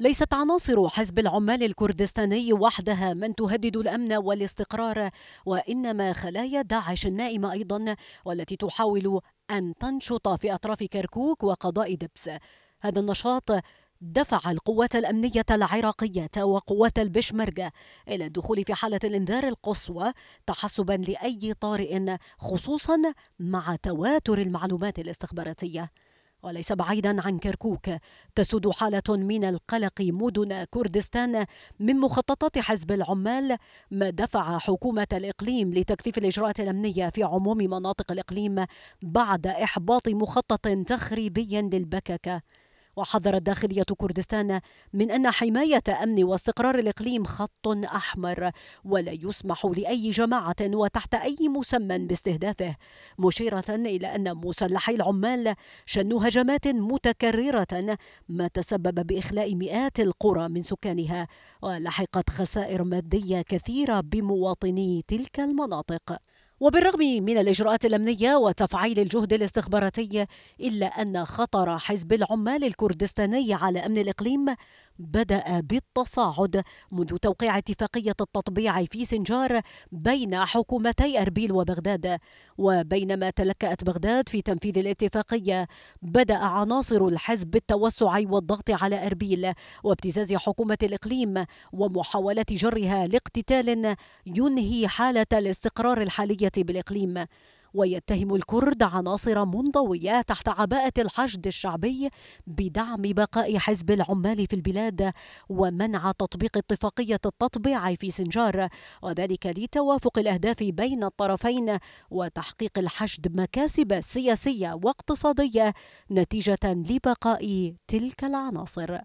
ليست عناصر حزب العمال الكردستاني وحدها من تهدد الامن والاستقرار وانما خلايا داعش النائمه ايضا والتي تحاول ان تنشط في اطراف كركوك وقضاء دبس هذا النشاط دفع القوات الأمنية العراقية وقوات البشمركة إلى الدخول في حالة الإنذار القصوى تحسبا لأي طارئ خصوصا مع تواتر المعلومات الاستخباراتية وليس بعيدا عن كركوك تسود حالة من القلق مدن كردستان من مخططات حزب العمال ما دفع حكومة الإقليم لتكثيف الإجراءات الأمنية في عموم مناطق الإقليم بعد إحباط مخطط تخريبي للبككة وحذرت داخلية كردستان من أن حماية أمن واستقرار الإقليم خط أحمر ولا يسمح لأي جماعة وتحت أي مسمى باستهدافه مشيرة إلى أن مسلحي العمال شنوا هجمات متكررة ما تسبب بإخلاء مئات القرى من سكانها ولحقت خسائر مادية كثيرة بمواطني تلك المناطق وبالرغم من الإجراءات الأمنية وتفعيل الجهد الاستخباراتي إلا أن خطر حزب العمال الكردستاني على أمن الإقليم بدأ بالتصاعد منذ توقيع اتفاقية التطبيع في سنجار بين حكومتي أربيل وبغداد وبينما تلكأت بغداد في تنفيذ الاتفاقية بدأ عناصر الحزب بالتوسع والضغط على أربيل وابتزاز حكومة الإقليم ومحاولة جرها لاقتتال ينهي حالة الاستقرار الحالية بالإقليم ويتهم الكرد عناصر منضوية تحت عباءة الحشد الشعبي بدعم بقاء حزب العمال في البلاد ومنع تطبيق اتفاقية التطبيع في سنجار وذلك لتوافق الأهداف بين الطرفين وتحقيق الحشد مكاسب سياسية واقتصادية نتيجة لبقاء تلك العناصر